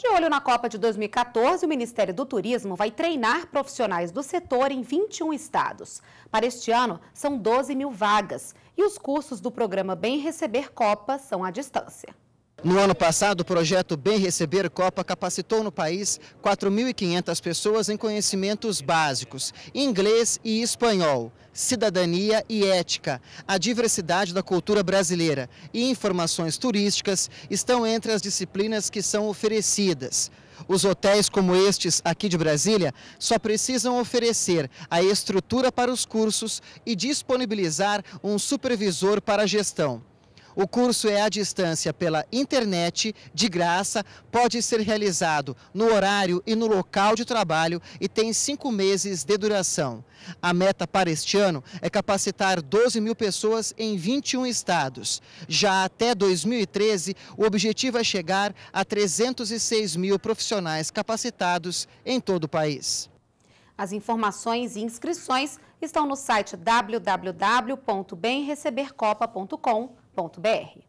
De olho na Copa de 2014, o Ministério do Turismo vai treinar profissionais do setor em 21 estados. Para este ano, são 12 mil vagas e os cursos do programa Bem Receber Copa são à distância. No ano passado, o projeto Bem Receber Copa capacitou no país 4.500 pessoas em conhecimentos básicos, inglês e espanhol, cidadania e ética, a diversidade da cultura brasileira e informações turísticas estão entre as disciplinas que são oferecidas. Os hotéis como estes aqui de Brasília só precisam oferecer a estrutura para os cursos e disponibilizar um supervisor para a gestão. O curso é à distância pela internet, de graça, pode ser realizado no horário e no local de trabalho e tem cinco meses de duração. A meta para este ano é capacitar 12 mil pessoas em 21 estados. Já até 2013, o objetivo é chegar a 306 mil profissionais capacitados em todo o país. As informações e inscrições estão no site www.bemrecebercopa.com.br.